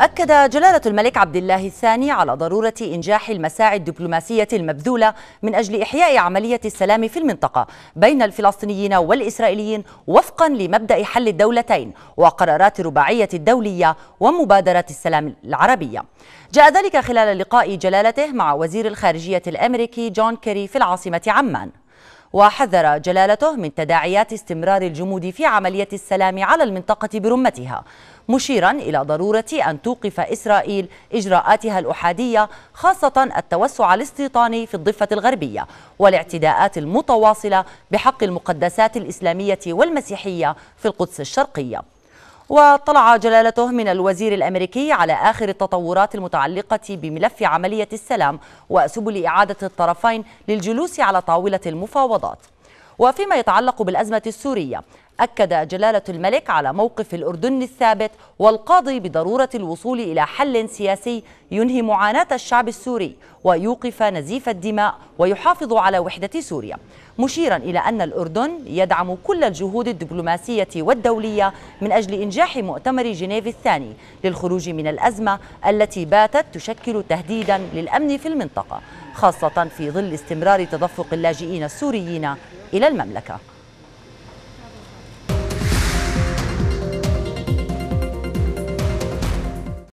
أكد جلالة الملك عبد الله الثاني على ضرورة إنجاح المساعي الدبلوماسية المبذولة من أجل إحياء عملية السلام في المنطقة بين الفلسطينيين والإسرائيليين وفقا لمبدأ حل الدولتين وقرارات الرباعية الدولية ومبادرة السلام العربية جاء ذلك خلال لقاء جلالته مع وزير الخارجية الأمريكي جون كيري في العاصمة عمان وحذر جلالته من تداعيات استمرار الجمود في عملية السلام على المنطقة برمتها مشيرا إلى ضرورة أن توقف إسرائيل إجراءاتها الأحادية خاصة التوسع الاستيطاني في الضفة الغربية والاعتداءات المتواصلة بحق المقدسات الإسلامية والمسيحية في القدس الشرقية وطلع جلالته من الوزير الأمريكي على آخر التطورات المتعلقة بملف عملية السلام وسبل إعادة الطرفين للجلوس على طاولة المفاوضات وفيما يتعلق بالأزمة السورية أكد جلالة الملك على موقف الأردن الثابت والقاضي بضرورة الوصول إلى حل سياسي ينهي معاناة الشعب السوري ويوقف نزيف الدماء ويحافظ على وحدة سوريا مشيرا إلى أن الأردن يدعم كل الجهود الدبلوماسية والدولية من أجل إنجاح مؤتمر جنيف الثاني للخروج من الأزمة التي باتت تشكل تهديدا للأمن في المنطقة خاصة في ظل استمرار تدفق اللاجئين السوريين إلى المملكة